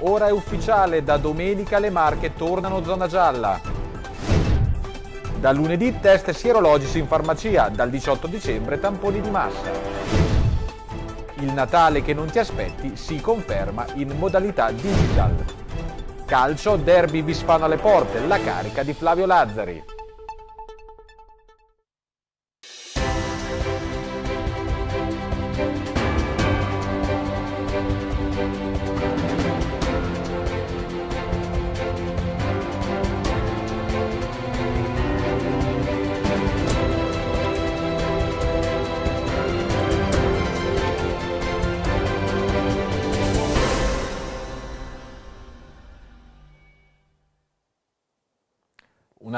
Ora è ufficiale, da domenica le Marche tornano zona gialla. Da lunedì test sierologici in farmacia, dal 18 dicembre tamponi di massa. Il Natale che non ti aspetti si conferma in modalità digital. Calcio, derby bisfano alle porte, la carica di Flavio Lazzari.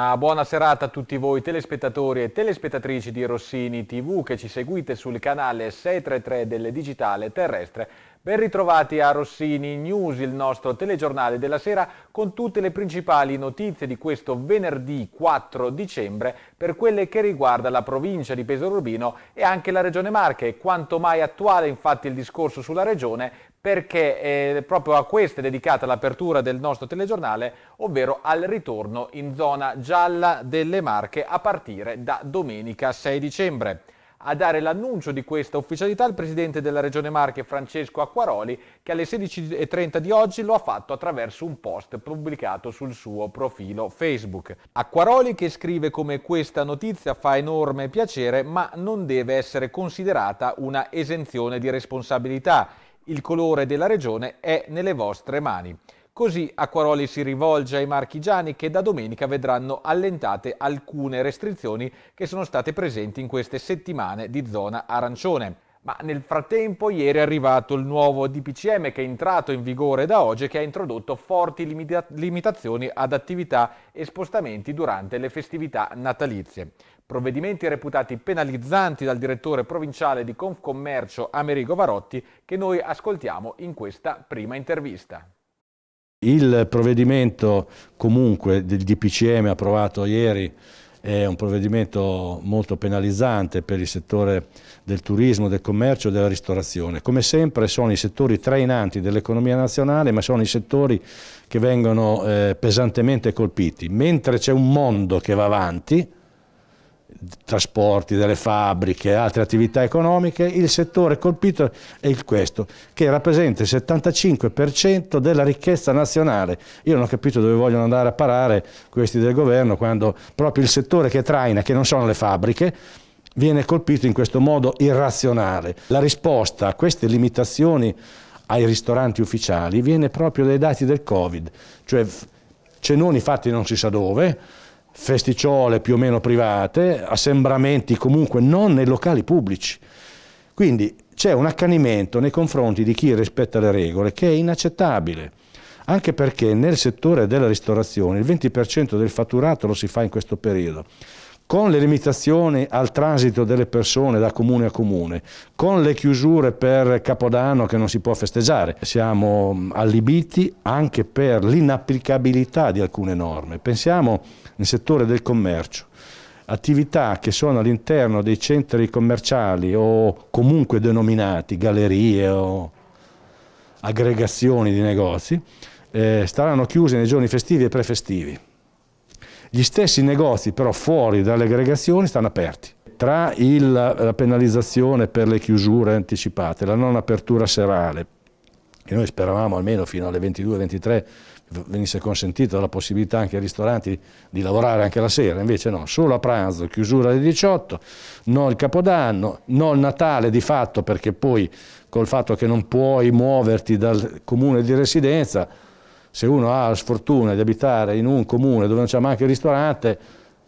Una buona serata a tutti voi telespettatori e telespettatrici di Rossini TV che ci seguite sul canale 633 del Digitale Terrestre. Ben ritrovati a Rossini News, il nostro telegiornale della sera, con tutte le principali notizie di questo venerdì 4 dicembre per quelle che riguarda la provincia di Pesaro Urbino e anche la regione Marche. Quanto mai attuale infatti il discorso sulla regione perché è eh, proprio a questo è dedicata l'apertura del nostro telegiornale, ovvero al ritorno in zona gialla delle Marche a partire da domenica 6 dicembre. A dare l'annuncio di questa ufficialità il presidente della Regione Marche Francesco Acquaroli che alle 16.30 di oggi lo ha fatto attraverso un post pubblicato sul suo profilo Facebook. Acquaroli che scrive come questa notizia fa enorme piacere ma non deve essere considerata una esenzione di responsabilità il colore della regione è nelle vostre mani. Così Acquaroli si rivolge ai marchigiani che da domenica vedranno allentate alcune restrizioni che sono state presenti in queste settimane di zona arancione. Ma nel frattempo ieri è arrivato il nuovo DPCM che è entrato in vigore da oggi e che ha introdotto forti limita limitazioni ad attività e spostamenti durante le festività natalizie. Provvedimenti reputati penalizzanti dal direttore provinciale di Confcommercio Amerigo Varotti che noi ascoltiamo in questa prima intervista. Il provvedimento comunque del DPCM approvato ieri è un provvedimento molto penalizzante per il settore del turismo, del commercio e della ristorazione. Come sempre sono i settori trainanti dell'economia nazionale, ma sono i settori che vengono eh, pesantemente colpiti. Mentre c'è un mondo che va avanti, trasporti, delle fabbriche, altre attività economiche, il settore colpito è il questo, che rappresenta il 75% della ricchezza nazionale. Io non ho capito dove vogliono andare a parare questi del governo quando proprio il settore che traina, che non sono le fabbriche, viene colpito in questo modo irrazionale. La risposta a queste limitazioni ai ristoranti ufficiali viene proprio dai dati del Covid, cioè cenoni fatti non si sa dove, festicciole più o meno private, assembramenti comunque non nei locali pubblici. Quindi c'è un accanimento nei confronti di chi rispetta le regole che è inaccettabile, anche perché nel settore della ristorazione il 20% del fatturato lo si fa in questo periodo con le limitazioni al transito delle persone da comune a comune, con le chiusure per Capodanno che non si può festeggiare. Siamo allibiti anche per l'inapplicabilità di alcune norme. Pensiamo nel settore del commercio attività che sono all'interno dei centri commerciali o comunque denominati gallerie o aggregazioni di negozi, eh, staranno chiuse nei giorni festivi e prefestivi. Gli stessi negozi però fuori dalle aggregazioni stanno aperti. Tra il, la penalizzazione per le chiusure anticipate, la non apertura serale, che noi speravamo almeno fino alle 22-23 venisse consentita la possibilità anche ai ristoranti di lavorare anche la sera, invece no, solo a pranzo, chiusura alle 18, no il Capodanno, no il Natale di fatto perché poi col fatto che non puoi muoverti dal comune di residenza se uno ha la sfortuna di abitare in un comune dove non c'è manco il ristorante,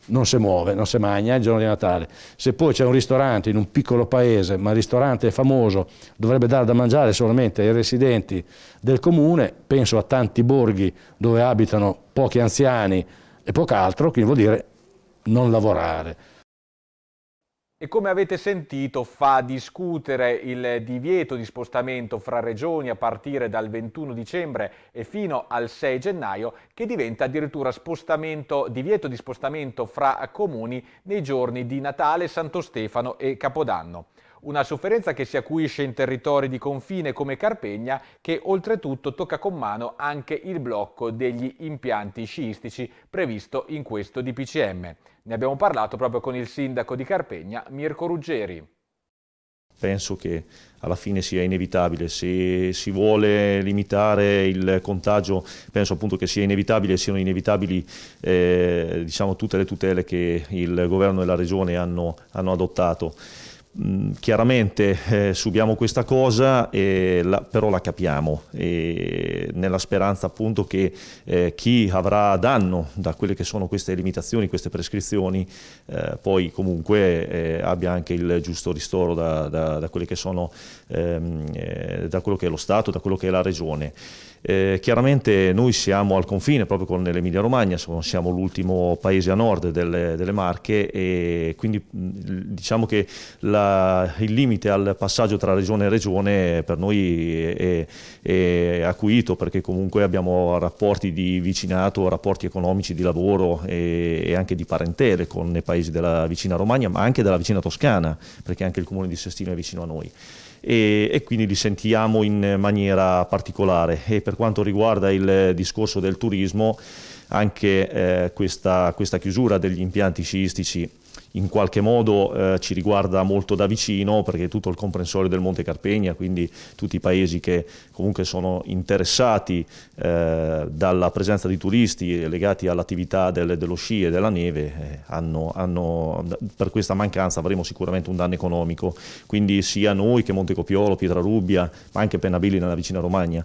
non si muove, non si mangia il giorno di Natale. Se poi c'è un ristorante in un piccolo paese, ma il ristorante è famoso, dovrebbe dare da mangiare solamente ai residenti del comune, penso a tanti borghi dove abitano pochi anziani e poco quindi vuol dire non lavorare. E come avete sentito fa discutere il divieto di spostamento fra regioni a partire dal 21 dicembre e fino al 6 gennaio che diventa addirittura divieto di spostamento fra comuni nei giorni di Natale, Santo Stefano e Capodanno. Una sofferenza che si acuisce in territori di confine come Carpegna, che oltretutto tocca con mano anche il blocco degli impianti sciistici previsto in questo DPCM. Ne abbiamo parlato proprio con il sindaco di Carpegna, Mirko Ruggeri penso che alla fine sia inevitabile, se si vuole limitare il contagio penso appunto che sia inevitabile, siano inevitabili eh, diciamo, tutte le tutele che il governo e la regione hanno, hanno adottato. Mm, chiaramente eh, subiamo questa cosa, eh, la, però la capiamo, eh, nella speranza appunto che eh, chi avrà danno da quelle che sono queste limitazioni, queste prescrizioni, eh, poi comunque eh, abbia anche il giusto ristoro da, da, da, sono, ehm, da quello che è lo Stato, da quello che è la Regione. Eh, chiaramente noi siamo al confine proprio con l'Emilia Romagna, siamo l'ultimo paese a nord delle, delle Marche e quindi diciamo che la, il limite al passaggio tra regione e regione per noi è, è, acuito perché comunque abbiamo rapporti di vicinato, rapporti economici di lavoro e, e, anche di parentele con i paesi della vicina Romagna ma anche della vicina Toscana perché anche il comune di Sestino è vicino a noi e, e, quindi li sentiamo in maniera particolare. E per quanto riguarda il discorso del turismo, anche eh, questa, questa chiusura degli impianti sciistici in qualche modo eh, ci riguarda molto da vicino perché tutto il comprensorio del Monte Carpegna, quindi tutti i paesi che comunque sono interessati eh, dalla presenza di turisti legati all'attività del, dello sci e della neve, eh, hanno, hanno, per questa mancanza avremo sicuramente un danno economico, quindi sia noi che Montecopiolo, Pietrarubbia, ma anche Pennabili nella vicina Romagna.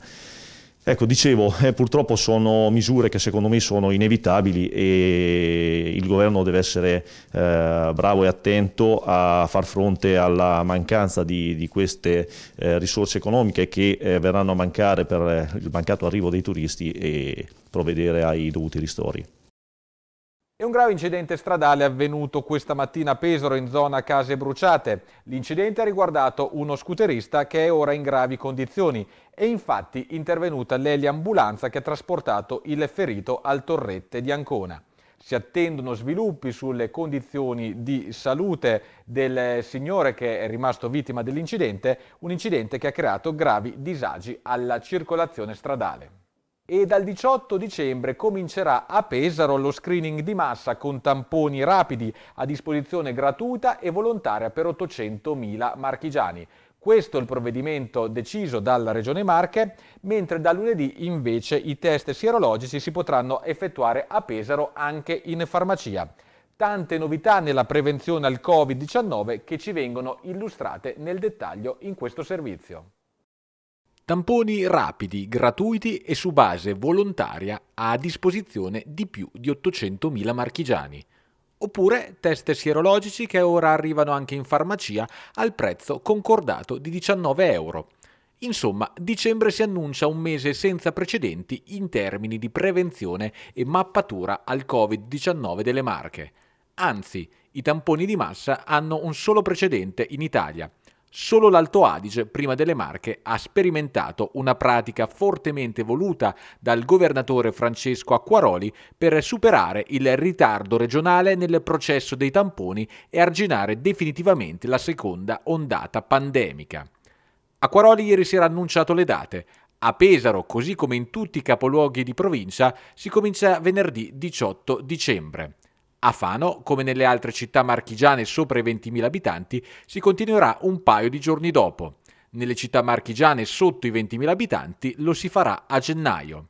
Ecco, dicevo, eh, purtroppo sono misure che secondo me sono inevitabili e il governo deve essere eh, bravo e attento a far fronte alla mancanza di, di queste eh, risorse economiche che eh, verranno a mancare per il mancato arrivo dei turisti e provvedere ai dovuti ristori. È un grave incidente stradale avvenuto questa mattina a Pesaro in zona Case Bruciate. L'incidente ha riguardato uno scooterista che è ora in gravi condizioni. È infatti intervenuta l'eliambulanza che ha trasportato il ferito al torrette di Ancona. Si attendono sviluppi sulle condizioni di salute del signore che è rimasto vittima dell'incidente, un incidente che ha creato gravi disagi alla circolazione stradale e dal 18 dicembre comincerà a Pesaro lo screening di massa con tamponi rapidi a disposizione gratuita e volontaria per 800.000 marchigiani. Questo è il provvedimento deciso dalla Regione Marche, mentre da lunedì invece i test sierologici si potranno effettuare a Pesaro anche in farmacia. Tante novità nella prevenzione al Covid-19 che ci vengono illustrate nel dettaglio in questo servizio. Tamponi rapidi, gratuiti e su base volontaria a disposizione di più di 800.000 marchigiani. Oppure test sierologici che ora arrivano anche in farmacia al prezzo concordato di 19 euro. Insomma, dicembre si annuncia un mese senza precedenti in termini di prevenzione e mappatura al Covid-19 delle Marche. Anzi, i tamponi di massa hanno un solo precedente in Italia – Solo l'Alto Adige, prima delle Marche, ha sperimentato una pratica fortemente voluta dal governatore Francesco Acquaroli per superare il ritardo regionale nel processo dei tamponi e arginare definitivamente la seconda ondata pandemica. Acquaroli ieri si era annunciato le date. A Pesaro, così come in tutti i capoluoghi di provincia, si comincia venerdì 18 dicembre. A Fano, come nelle altre città marchigiane sopra i 20.000 abitanti, si continuerà un paio di giorni dopo. Nelle città marchigiane sotto i 20.000 abitanti lo si farà a gennaio.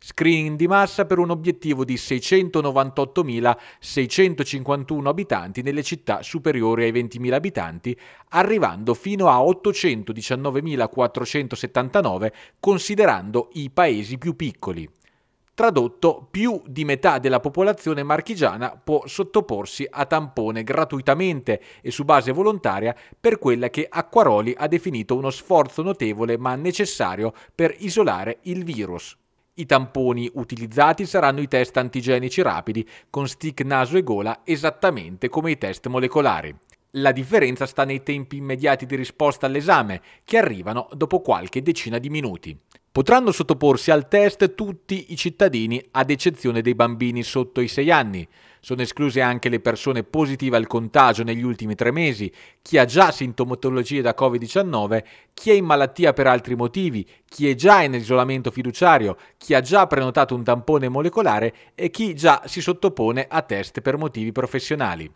Screening di massa per un obiettivo di 698.651 abitanti nelle città superiori ai 20.000 abitanti, arrivando fino a 819.479 considerando i paesi più piccoli. Tradotto, più di metà della popolazione marchigiana può sottoporsi a tampone gratuitamente e su base volontaria per quella che Acquaroli ha definito uno sforzo notevole ma necessario per isolare il virus. I tamponi utilizzati saranno i test antigenici rapidi con stick naso e gola esattamente come i test molecolari. La differenza sta nei tempi immediati di risposta all'esame, che arrivano dopo qualche decina di minuti. Potranno sottoporsi al test tutti i cittadini ad eccezione dei bambini sotto i 6 anni. Sono escluse anche le persone positive al contagio negli ultimi tre mesi, chi ha già sintomatologie da Covid-19, chi è in malattia per altri motivi, chi è già in isolamento fiduciario, chi ha già prenotato un tampone molecolare e chi già si sottopone a test per motivi professionali.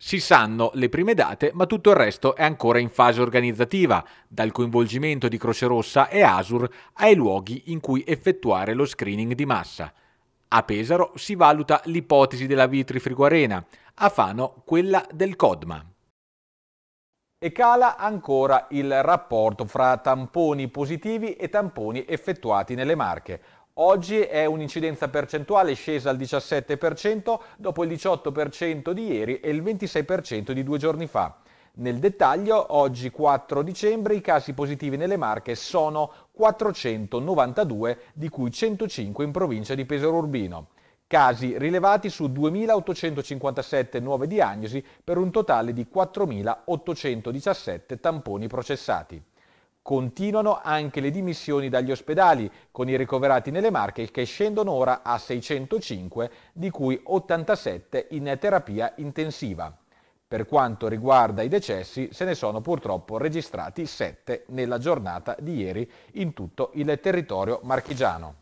Si sanno le prime date, ma tutto il resto è ancora in fase organizzativa, dal coinvolgimento di Croce Rossa e Asur ai luoghi in cui effettuare lo screening di massa. A Pesaro si valuta l'ipotesi della vitrifriguarena, a Fano quella del Codma. E cala ancora il rapporto fra tamponi positivi e tamponi effettuati nelle Marche. Oggi è un'incidenza percentuale scesa al 17% dopo il 18% di ieri e il 26% di due giorni fa. Nel dettaglio, oggi 4 dicembre i casi positivi nelle Marche sono 492, di cui 105 in provincia di Pesaro Urbino. Casi rilevati su 2.857 nuove diagnosi per un totale di 4.817 tamponi processati. Continuano anche le dimissioni dagli ospedali, con i ricoverati nelle Marche che scendono ora a 605, di cui 87 in terapia intensiva. Per quanto riguarda i decessi, se ne sono purtroppo registrati 7 nella giornata di ieri in tutto il territorio marchigiano.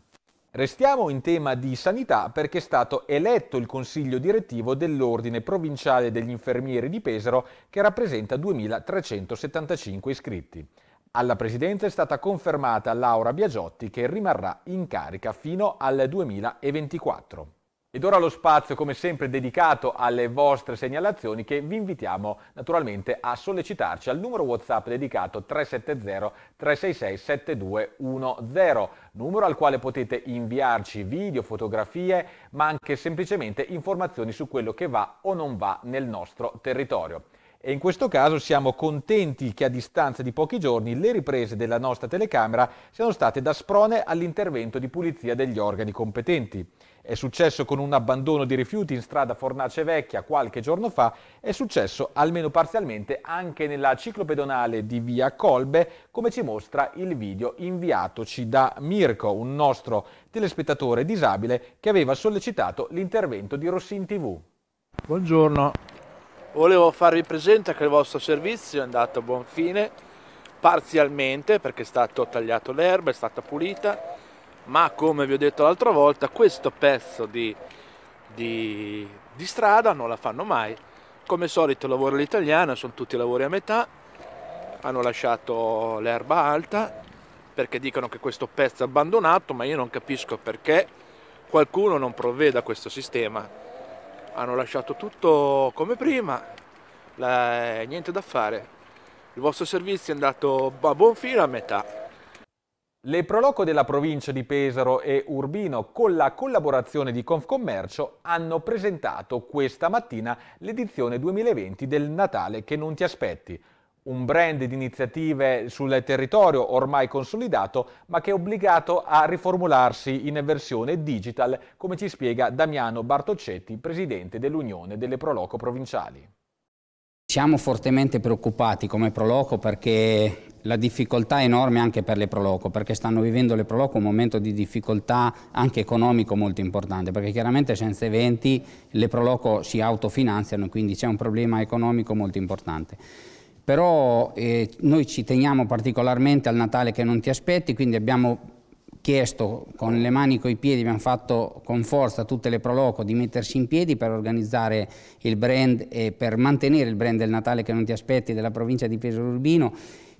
Restiamo in tema di sanità perché è stato eletto il consiglio direttivo dell'Ordine Provinciale degli Infermieri di Pesaro che rappresenta 2.375 iscritti. Alla presidenza è stata confermata Laura Biagiotti che rimarrà in carica fino al 2024. Ed ora lo spazio come sempre dedicato alle vostre segnalazioni che vi invitiamo naturalmente a sollecitarci al numero WhatsApp dedicato 370 366 7210, numero al quale potete inviarci video, fotografie, ma anche semplicemente informazioni su quello che va o non va nel nostro territorio e in questo caso siamo contenti che a distanza di pochi giorni le riprese della nostra telecamera siano state da sprone all'intervento di pulizia degli organi competenti. È successo con un abbandono di rifiuti in strada Fornace Vecchia qualche giorno fa, è successo almeno parzialmente anche nella ciclopedonale di via Colbe, come ci mostra il video inviatoci da Mirko, un nostro telespettatore disabile che aveva sollecitato l'intervento di Rossin TV. Buongiorno, volevo farvi presente che il vostro servizio è andato a buon fine parzialmente perché è stato tagliato l'erba, è stata pulita ma come vi ho detto l'altra volta questo pezzo di, di, di strada non la fanno mai come solito lavoro all'italiana, sono tutti lavori a metà hanno lasciato l'erba alta perché dicono che questo pezzo è abbandonato ma io non capisco perché qualcuno non provveda a questo sistema hanno lasciato tutto come prima, la, eh, niente da fare. Il vostro servizio è andato a buon fine a metà. Le Proloco della provincia di Pesaro e Urbino, con la collaborazione di Confcommercio, hanno presentato questa mattina l'edizione 2020 del Natale che non ti aspetti un brand di iniziative sul territorio ormai consolidato, ma che è obbligato a riformularsi in versione digital, come ci spiega Damiano Bartoccetti, presidente dell'Unione delle Proloco Provinciali. Siamo fortemente preoccupati come Proloco perché la difficoltà è enorme anche per le Proloco, perché stanno vivendo le Proloco un momento di difficoltà anche economico molto importante, perché chiaramente senza eventi le Proloco si autofinanziano, quindi c'è un problema economico molto importante però eh, noi ci teniamo particolarmente al Natale che non ti aspetti, quindi abbiamo chiesto con le mani e coi piedi, abbiamo fatto con forza tutte le proloco di mettersi in piedi per organizzare il brand e per mantenere il brand del Natale che non ti aspetti della provincia di Pesaro Urbino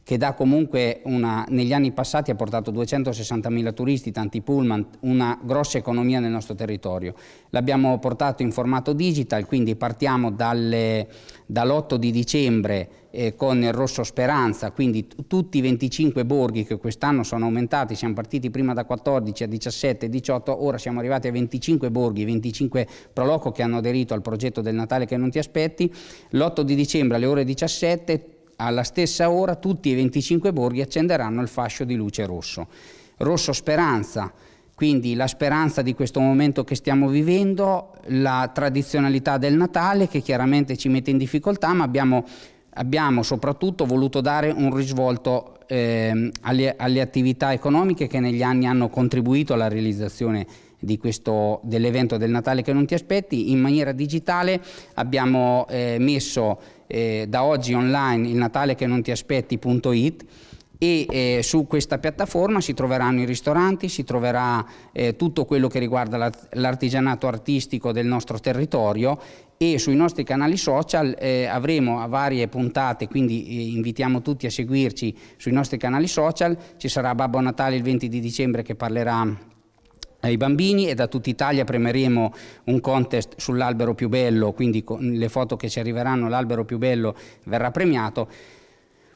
che dà comunque una, negli anni passati ha portato 260.000 turisti, tanti pullman, una grossa economia nel nostro territorio. L'abbiamo portato in formato digital, quindi partiamo dall'8 di dicembre eh, con il Rosso Speranza, quindi tutti i 25 borghi che quest'anno sono aumentati, siamo partiti prima da 14 a 17, 18, ora siamo arrivati a 25 borghi, 25 proloco che hanno aderito al progetto del Natale che non ti aspetti. L'8 di dicembre alle ore 17 alla stessa ora tutti i 25 borghi accenderanno il fascio di luce rosso. Rosso speranza, quindi la speranza di questo momento che stiamo vivendo, la tradizionalità del Natale che chiaramente ci mette in difficoltà, ma abbiamo, abbiamo soprattutto voluto dare un risvolto eh, alle, alle attività economiche che negli anni hanno contribuito alla realizzazione di di questo, dell'evento del Natale che non ti aspetti. In maniera digitale abbiamo eh, messo eh, da oggi online il Natale che non ti aspetti.it e eh, su questa piattaforma si troveranno i ristoranti, si troverà eh, tutto quello che riguarda l'artigianato artistico del nostro territorio e sui nostri canali social eh, avremo varie puntate, quindi eh, invitiamo tutti a seguirci sui nostri canali social, ci sarà Babbo Natale il 20 di dicembre che parlerà ai bambini e da tutta Italia premeremo un contest sull'albero più bello, quindi con le foto che ci arriveranno l'albero più bello verrà premiato.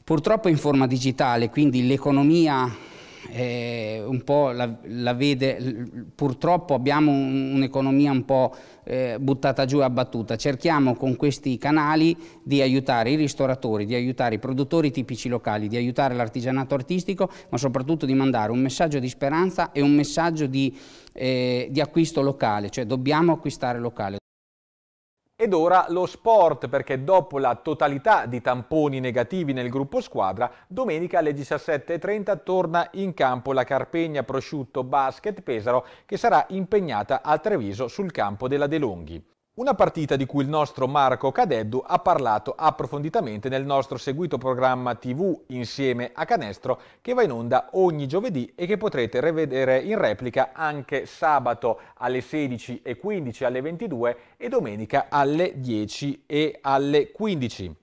Purtroppo in forma digitale, quindi l'economia eh, un po' la, la vede, purtroppo abbiamo un'economia un, un po' eh, buttata giù e abbattuta, cerchiamo con questi canali di aiutare i ristoratori, di aiutare i produttori tipici locali, di aiutare l'artigianato artistico, ma soprattutto di mandare un messaggio di speranza e un messaggio di, eh, di acquisto locale, cioè dobbiamo acquistare locale. Ed ora lo sport, perché dopo la totalità di tamponi negativi nel gruppo squadra, domenica alle 17.30 torna in campo la Carpegna Prosciutto Basket Pesaro, che sarà impegnata a Treviso sul campo della De Longhi. Una partita di cui il nostro Marco Cadeddu ha parlato approfonditamente nel nostro seguito programma TV insieme a Canestro che va in onda ogni giovedì e che potrete rivedere in replica anche sabato alle 16.15 alle 22 e domenica alle 10 e alle 15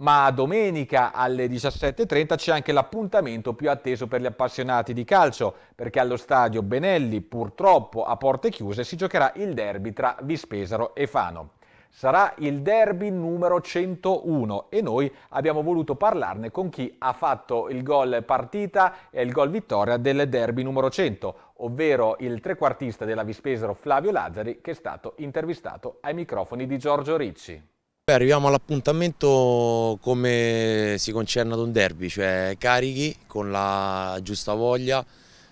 ma domenica alle 17.30 c'è anche l'appuntamento più atteso per gli appassionati di calcio, perché allo stadio Benelli, purtroppo a porte chiuse, si giocherà il derby tra Vispesaro e Fano. Sarà il derby numero 101 e noi abbiamo voluto parlarne con chi ha fatto il gol partita e il gol vittoria del derby numero 100, ovvero il trequartista della Vispesaro Flavio Lazzari che è stato intervistato ai microfoni di Giorgio Ricci. Beh, arriviamo all'appuntamento come si concerne ad un derby, cioè carichi con la giusta voglia.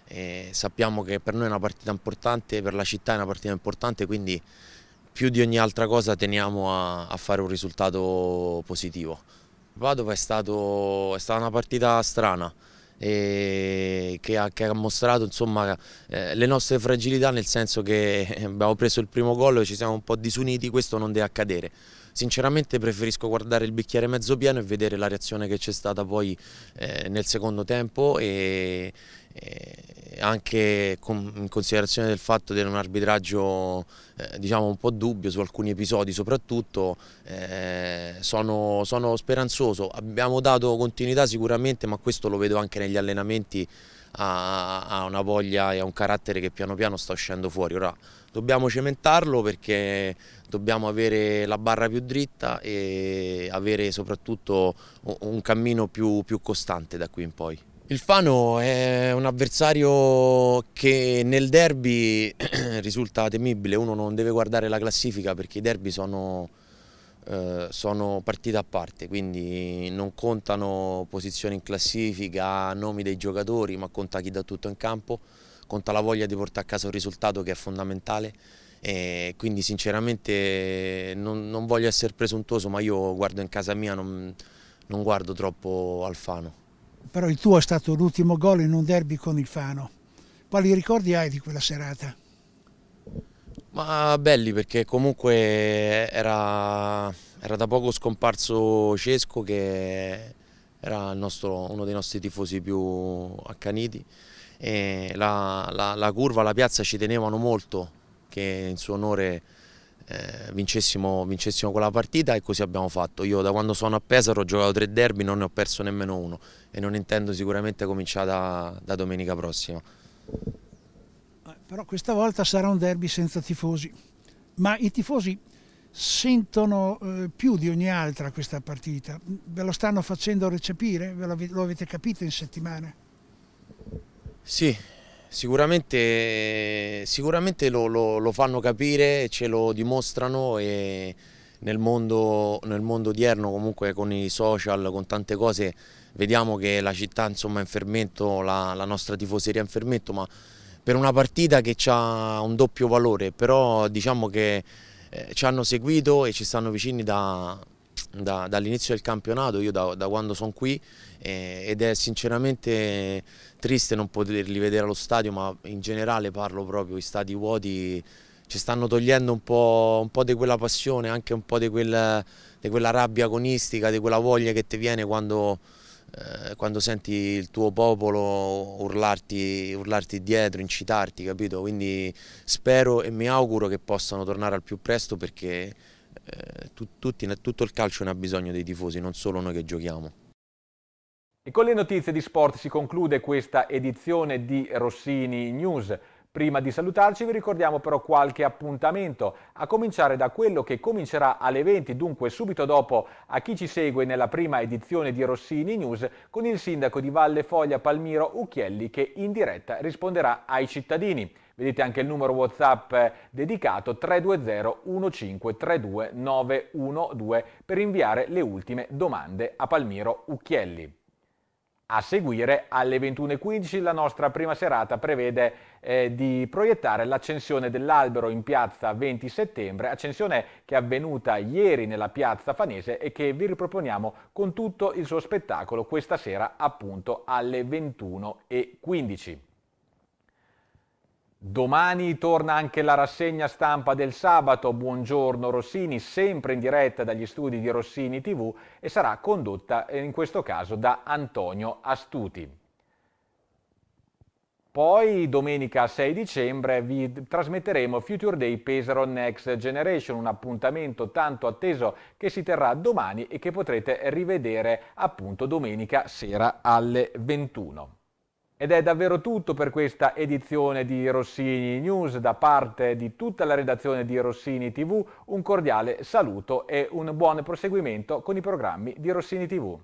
E sappiamo che per noi è una partita importante, per la città è una partita importante, quindi più di ogni altra cosa teniamo a, a fare un risultato positivo. Padova è, stato, è stata una partita strana. Che ha, che, ha, mostrato insomma, eh, le nostre fragilità nel senso che eh, abbiamo preso il primo gol e ci siamo un po' disuniti, questo non deve accadere sinceramente preferisco guardare il bicchiere mezzo pieno e vedere la reazione che c'è stata poi eh, nel secondo tempo e, e anche con, in considerazione del fatto di un arbitraggio eh, diciamo un po' dubbio su alcuni episodi soprattutto eh, sono, sono speranzoso abbiamo dato continuità sicuramente ma questo lo vedo anche negli allenamenti ha, ha una voglia e ha un carattere che piano piano sta uscendo fuori. Ora dobbiamo cementarlo perché dobbiamo avere la barra più dritta e avere soprattutto un cammino più, più costante da qui in poi. Il Fano è un avversario che nel derby risulta temibile, uno non deve guardare la classifica perché i derby sono eh, sono partite a parte, quindi non contano posizioni in classifica, nomi dei giocatori, ma conta chi dà tutto in campo, conta la voglia di portare a casa un risultato che è fondamentale e quindi sinceramente non, non voglio essere presuntuoso ma io guardo in casa mia, non, non guardo troppo al Fano. Però il tuo è stato l'ultimo gol in un derby con il Fano. Quali ricordi hai di quella serata? Ma belli perché comunque era, era, da poco scomparso Cesco che era nostro, uno dei nostri tifosi più accaniti e la, la, la, curva, la piazza ci tenevano molto che in suo onore eh, vincessimo, vincessimo quella partita e così abbiamo fatto. Io da quando sono a Pesaro ho giocato tre derby, non ne ho perso nemmeno uno e non intendo sicuramente cominciare da, da domenica prossima però questa volta sarà un derby senza tifosi, ma i tifosi sentono eh, più di ogni altra questa partita, ve lo stanno facendo recepire, ve lo, lo avete capito in settimana? Sì, sicuramente, sicuramente lo, lo, lo, fanno capire, ce lo dimostrano e nel mondo, nel mondo odierno comunque con i social, con tante cose, vediamo che la città insomma, è in fermento, la, la nostra tifoseria è in fermento, ma per una partita che ha un doppio valore, però diciamo che eh, ci hanno seguito e ci stanno vicini da, da, dall'inizio del campionato, io da, da quando sono qui eh, ed è sinceramente triste non poterli vedere allo stadio, ma in generale parlo proprio, di stati vuoti ci stanno togliendo un po', un po di quella passione, anche un po' di, quel, di quella rabbia agonistica, di quella voglia che ti viene quando eh, quando senti il tuo popolo urlarti, urlarti, dietro, incitarti, capito? Quindi spero e mi auguro che possano tornare al più presto perché eh, tu, tutti, tutto il calcio ne ha bisogno dei tifosi, non solo noi che giochiamo. E con le notizie di sport si conclude questa edizione di Rossini News. Prima di salutarci vi ricordiamo però qualche appuntamento, a cominciare da quello che comincerà alle 20, dunque subito dopo a chi ci segue nella prima edizione di Rossini News con il sindaco di Valle Foglia Palmiro Ucchielli che in diretta risponderà ai cittadini. Vedete anche il numero WhatsApp eh, dedicato 320 1532 912 per inviare le ultime domande a Palmiro Ucchielli. A seguire alle 21.15 la nostra prima serata prevede eh, di proiettare l'accensione dell'albero in piazza 20 settembre, accensione che è avvenuta ieri nella piazza Fanese e che vi riproponiamo con tutto il suo spettacolo questa sera appunto alle 21.15. Domani torna anche la rassegna stampa del sabato, Buongiorno Rossini, sempre in diretta dagli studi di Rossini TV e sarà condotta eh, in questo caso da Antonio Astuti. Poi domenica 6 dicembre vi trasmetteremo Future Day Pesaro Next Generation, un appuntamento tanto atteso che si terrà domani e che potrete rivedere appunto domenica sera alle 21. Ed è davvero tutto per questa edizione di Rossini News. Da parte di tutta la redazione di Rossini TV un cordiale saluto e un buon proseguimento con i programmi di Rossini TV.